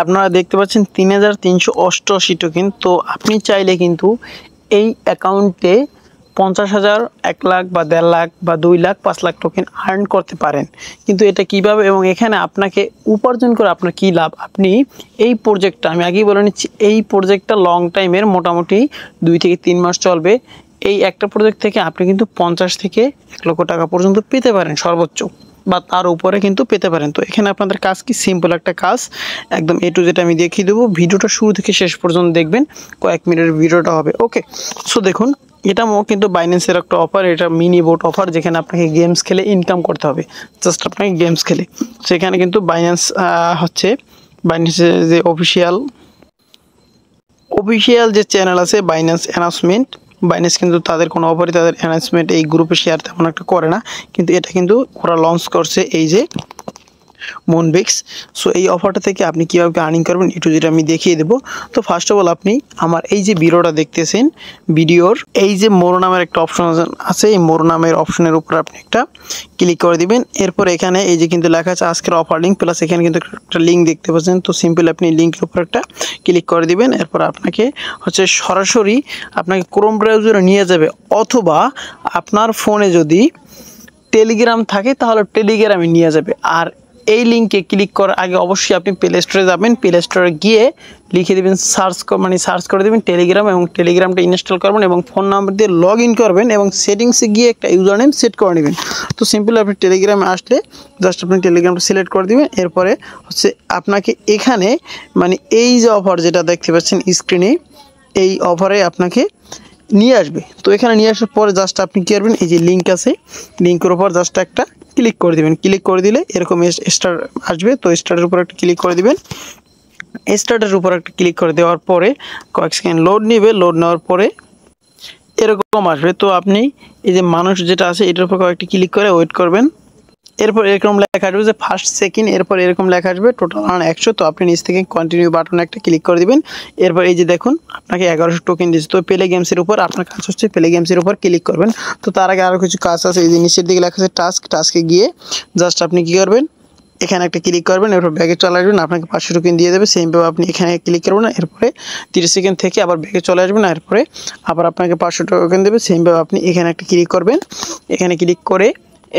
আপনারা দেখতে পাচ্ছেন তিন হাজার তিনশো অষ্টআশি টোকেন তো আপনি চাইলে কিন্তু এই অ্যাকাউন্টে পঞ্চাশ হাজার এক লাখ বা দেড় লাখ বা দুই লাখ পাঁচ লাখ টোকেন আর্ন করতে পারেন কিন্তু এটা কিভাবে এবং এখানে আপনাকে উপার্জন করে আপনার কী লাভ আপনি এই প্রজেক্টটা আমি আগেই বলে নিচ্ছি এই প্রজেক্টটা লং টাইমের মোটামুটি দুই থেকে তিন মাস চলবে এই একটা প্রজেক্ট থেকে আপনি কিন্তু পঞ্চাশ থেকে এক লক্ষ টাকা পর্যন্ত পেতে পারেন সর্বোচ্চ বা তার উপরে কিন্তু পেতে পারেন তো এখানে আপনাদের কাজ কি সিম্পল একটা কাজ একদম এ টু যেটা আমি দেখিয়ে দেবো ভিডিওটা শুরু থেকে শেষ পর্যন্ত দেখবেন কয়েক মিনিটের ভিডিওটা হবে ওকে সো দেখুন এটা কিন্তু বাইন্যান্সের একটা অফার এটা মিনি বোট অফার যেখানে আপনাকে গেমস খেলে ইনকাম করতে হবে জাস্ট আপনাকে গেমস খেলে সেখানে কিন্তু বাইন্যান্স হচ্ছে বাইন্যান্সের যে অফিসিয়াল অফিসিয়াল যে চ্যানেল আছে বাইন্যান্স অ্যানাউন্সমেন্ট বাইনেস কিন্তু তাদের কোনো অপরই তাদের অ্যানাউন্সমেন্ট এই গ্রুপে শেয়ার তেমন একটা করে না কিন্তু এটা কিন্তু ওরা লঞ্চ করছে এই যে মোনবেক্স সো এই অফারটা থেকে আপনি কীভাবে আর্নিং করবেন একটু যেটা আমি দেখিয়ে দেবো তো ফার্স্ট অফ অল আপনি আমার এই যে বিরোটা দেখতেছেন ভিডিওর এই যে মোরো নামের একটা অপশন আছে এই মোরো নামের অপশনের উপর আপনি একটা ক্লিক করে দিবেন এরপর এখানে এই যে কিন্তু লেখা আছে আজকের অফার লিঙ্ক প্লাস এখানে কিন্তু একটা লিঙ্ক দেখতে পাচ্ছেন তো সিম্পল আপনি লিঙ্কের উপর একটা ক্লিক করে দিবেন এরপর আপনাকে হচ্ছে সরাসরি আপনাকে ক্রোম ব্রাউজারে নিয়ে যাবে অথবা আপনার ফোনে যদি টেলিগ্রাম থাকে তাহলে টেলিগ্রামে নিয়ে যাবে আর এই লিঙ্কে ক্লিক করার আগে অবশ্যই আপনি প্লে স্টোরে যাবেন প্লে স্টোরে গিয়ে লিখে দেবেন সার্চ মানে সার্চ করে দেবেন টেলিগ্রাম এবং টেলিগ্রামটা ইনস্টল করবেন এবং ফোন নাম্বার দিয়ে লগ ইন করবেন এবং সেটিংসে গিয়ে একটা ইউজার নেম সেট করে নেবেন তো সিম্পলি আপনি টেলিগ্রামে আসলে জাস্ট আপনি টেলিগ্রামটা সিলেক্ট করে দেবেন এরপরে হচ্ছে আপনাকে এখানে মানে এই যে অফার যেটা দেখতে পাচ্ছেন স্ক্রিনে এই অফারে আপনাকে নিয়ে আসবে তো এখানে নিয়ে আসার পরে জাস্ট আপনি কী করবেন এই যে লিঙ্ক আছে লিঙ্কের ওপর জাস্ট একটা ক্লিক করে দিবেন ক্লিক করে দিলে এরকম স্টার আসবে তো স্টারের উপর একটা ক্লিক করে দিবেন স্টার্টের উপর একটা ক্লিক করে দেওয়ার পরে কয়েক সেকেন্ড লোড নেবে লোড নেওয়ার পরে এরকম আসবে তো আপনি এই যে মানুষ যেটা আছে এটার উপর কয়েকটি ক্লিক করে ওয়েট করবেন এরপর এরকম লেখা আসবে যে ফার্স্ট সেকেন্ড এরপর এরকম লেখা আসবে টোটাল আন একশো তো আপনি নিচ থেকে কন্টিনিউ বাটনে একটা ক্লিক করে দেবেন এরপর এই যে দেখুন আপনাকে এগারোশো টোকেন দিচ্ছে তো প্লে গেমসের উপর আপনার কাজ হচ্ছে প্লে গেমসের উপর ক্লিক করবেন তো তার আগে আরও কিছু কাজ আছে এই যে নিচের দিকে লেখা আছে টাস্ক টাস্কে গিয়ে জাস্ট আপনি কী করবেন এখানে একটা ক্লিক করবেন এরপর ব্যাগে চলে আসবেন আপনাকে পাঁচশো টোকেন দিয়ে দেবে সেইভাবে আপনি এখানে ক্লিক করবেন এরপরে তিরিশ সেকেন্ড থেকে আবার ব্যাগে চলে আসবেন এরপরে আবার আপনাকে পাঁচশো টোকেন দেবে সেইভাবে আপনি এখানে একটা ক্লিক করবেন এখানে ক্লিক করে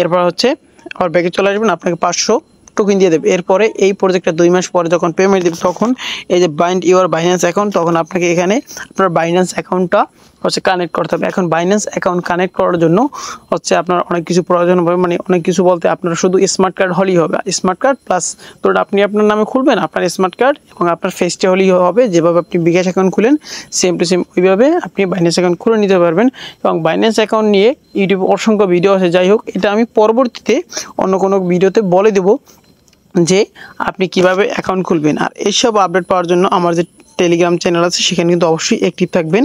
এরপর হচ্ছে আবার ব্যাগে চলে আসবেন আপনাকে পাঁচশো টোকেন দিয়ে দেবে এরপরে এই প্রজেক্টটা দুই মাস পরে যখন পেমেন্ট দেবে তখন এই যে বাইন্ড ইউর বাইন্যান্স অ্যাকাউন্ট তখন আপনাকে এখানে আপনার বাইন্যান্স অ্যাকাউন্টটা হচ্ছে কানেক্ট করতে হবে এখন বাইন্যান্স অ্যাকাউন্ট কানেক্ট করার জন্য হচ্ছে আপনার অনেক কিছু প্রয়োজন হবে মানে অনেক কিছু বলতে আপনার শুধু স্মার্ট কার্ড হলেই হবে স্মার্ট কার্ড প্লাস ধরুন আপনি আপনার নামে খুলবেন আপনার স্মার্ট কার্ড এবং আপনার ফেসটা হলেই হবে যেভাবে আপনি বিকাশ অ্যাকাউন্ট খুলেন সেম টু সেম ওইভাবে আপনি বাইন্যান্স অ্যাকাউন্ট খুলে নিতে পারবেন এবং বাইন্যান্স অ্যাকাউন্ট নিয়ে ইউটিউবে অসংখ্য ভিডিও আছে যাই হোক এটা আমি পরবর্তীতে অন্য কোনো ভিডিওতে বলে দেবো যে আপনি কিভাবে অ্যাকাউন্ট খুলবেন আর এইসব আপডেট পাওয়ার জন্য আমার যে টেলিগ্রাম চ্যানেল আছে সেখানে কিন্তু অবশ্যই অ্যাক্টিভ থাকবেন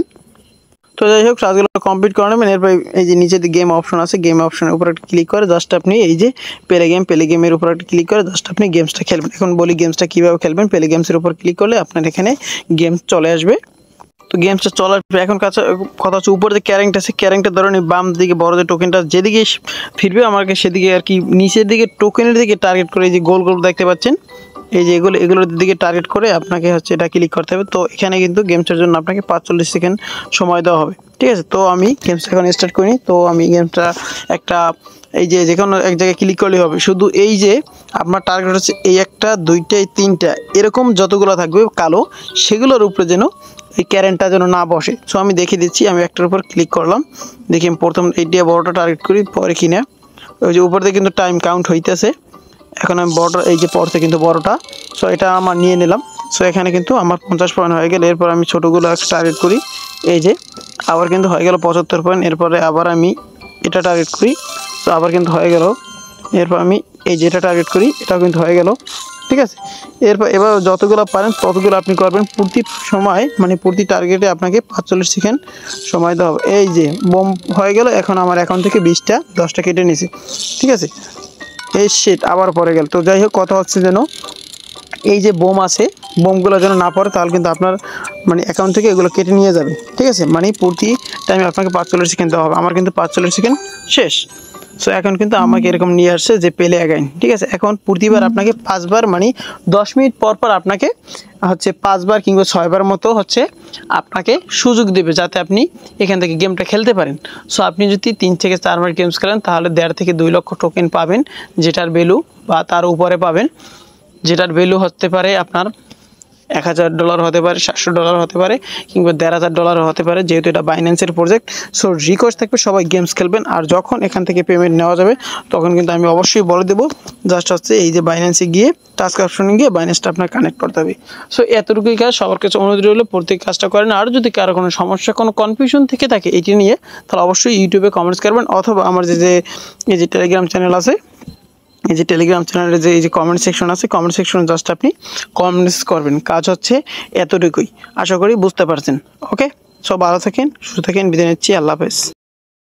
তো যাই হোক কাজগুলো কমপ্লিট করে নেবেন এরপর এই যে নিচে গেম অপশন আছে গেম অপশনের উপর একটা ক্লিক করে জাস্ট আপনি এই যে পেলে গেম পেলে গেমের উপর একটা ক্লিক করে জাস্ট আপনি গেমসটা খেলবেন এখন বলি গেমসটা কীভাবে খেলবেন পেলে গেমসের উপর ক্লিক করলে আপনার এখানে গেমস চলে আসবে তো গেমসটা চলার এখন কাছে কথা হচ্ছে উপরে যে ক্যারেংটা আছে ক্যারেংটা ধরেন বাম দিকে বড় যে টোকেনটা যেদিকে ফিরবে আমাকে সেদিকে আর কি নিচের দিকে টোকেনের দিকে টার্গেট করে এই যে গোল গোল দেখতে পাচ্ছেন এই যে এগুলো এগুলোর দিকে টার্গেট করে আপনাকে হচ্ছে এটা ক্লিক করতে হবে তো এখানে কিন্তু গেমসের জন্য আপনাকে পাঁচচল্লিশ সেকেন্ড সময় দেওয়া হবে ঠিক আছে তো আমি গেমসটা এখন স্টার্ট করিনি তো আমি গেমসটা একটা এই যে যে কোনো এক জায়গায় ক্লিক করলেই হবে শুধু এই যে আপনার টার্গেট হচ্ছে এই একটা দুইটাই তিনটা এরকম যতগুলো থাকবে কালো সেগুলোর উপরে যেন এই ক্যারেন্টটা যেন না বসে সো আমি দেখে দিচ্ছি আমি একটার উপর ক্লিক করলাম দেখি প্রথম এইটা বড়টা টার্গেট করি পরে কিনে ওই যে উপরতে কিন্তু টাইম কাউন্ট হইতেছে এখন আমি বর্ডার এই যে পড়ছে কিন্তু বড়টা সো এটা আমার নিয়ে নিলাম সো এখানে কিন্তু আমার পঞ্চাশ পয়েন্ট হয়ে গেলে এরপর আমি ছোটোগুলো এক টার্গেট করি এই যে আবার কিন্তু হয়ে গেল পঁচাত্তর পয়েন্ট এরপরে আবার আমি এটা টার্গেট করি তো আবার কিন্তু হয়ে গেল এরপর আমি এই যে এটা টার্গেট করি এটাও কিন্তু হয়ে গেল ঠিক আছে এরপর এবার যতগুলো পারেন ততগুলো আপনি করবেন প্রতি সময় মানে প্রতি টার্গেটে আপনাকে পাঁচচল্লিশ সেকেন্ড সময় দেওয়া হবে এই যে বোম হয়ে গেল এখন আমার অ্যাকাউন্ট থেকে বিশটা দশটা কেটে নিয়েছি ঠিক আছে এই শীত আবার পরে গেল তো যাই হোক কথা হচ্ছে যেন এই যে বোম আছে বোমগুলো যেন না পড়ে তাহলে কিন্তু আপনার মানে অ্যাকাউন্ট থেকে এগুলো কেটে নিয়ে যাবে ঠিক আছে মানে প্রতি টাইমে আপনাকে চল্লিশ সেকেন্ড দেওয়া হবে আমার কিন্তু পাঁচ চল্লিশ সেকেন্ড শেষ সো এখন কিন্তু আমাকে এরকম নিয়ে আসছে যে পেলে অ্যাগাইন ঠিক আছে এখন প্রতিবার আপনাকে পাঁচবার মানে দশ মিনিট পর পর আপনাকে হচ্ছে পাঁচবার কিংবা ছয়বার মতো হচ্ছে আপনাকে সুযোগ দেবে যাতে আপনি এখান থেকে গেমটা খেলতে পারেন সো আপনি যদি তিন থেকে চারবার গেমস খেলেন তাহলে দেড় থেকে দুই লক্ষ টোকেন পাবেন যেটার ভ্যালু বা তার উপরে পাবেন যেটার ভ্যালু হতে পারে আপনার এক হাজার ডলার হতে পারে সাতশো ডলার হতে পারে কিংবা দেড় হাজার ডলার হতে পারে যেহেতু এটা বাইন্যান্সের প্রজেক্ট সো রিকোয়েস্ট থাকবে সবাই গেমস খেলবেন আর যখন এখান থেকে পেমেন্ট নেওয়া যাবে তখন কিন্তু আমি অবশ্যই বলে দেবো জাস্ট হচ্ছে এই যে বাইন্যান্সে গিয়ে টাস্ক অপশনে গিয়ে বাইন্যান্সটা আপনার কানেক্ট করতে হবে সো এতটুকুই কাজ সবার কাছে অনুরোধ হলে প্রত্যেক কাজটা করেন আর যদি কারো কোনো সমস্যা কোনো কনফিউশন থেকে থাকে এটি নিয়ে তাহলে অবশ্যই ইউটিউবে কমেন্টস করবেন অথবা আমার যে যে টেলিগ্রাম চ্যানেল আছে এই যে টেলিগ্রাম চ্যানেলের যে এই যে কমেন্ট সেকশন আছে কমেন্ট সেকশনে জাস্ট আপনি কমেন্টস করবেন কাজ হচ্ছে এতটুকুই আশা করি বুঝতে পারছেন ওকে সব ভালো থাকেন সুস্থ থাকেন বিদায় নিচ্ছি আল্লাহ হাফেজ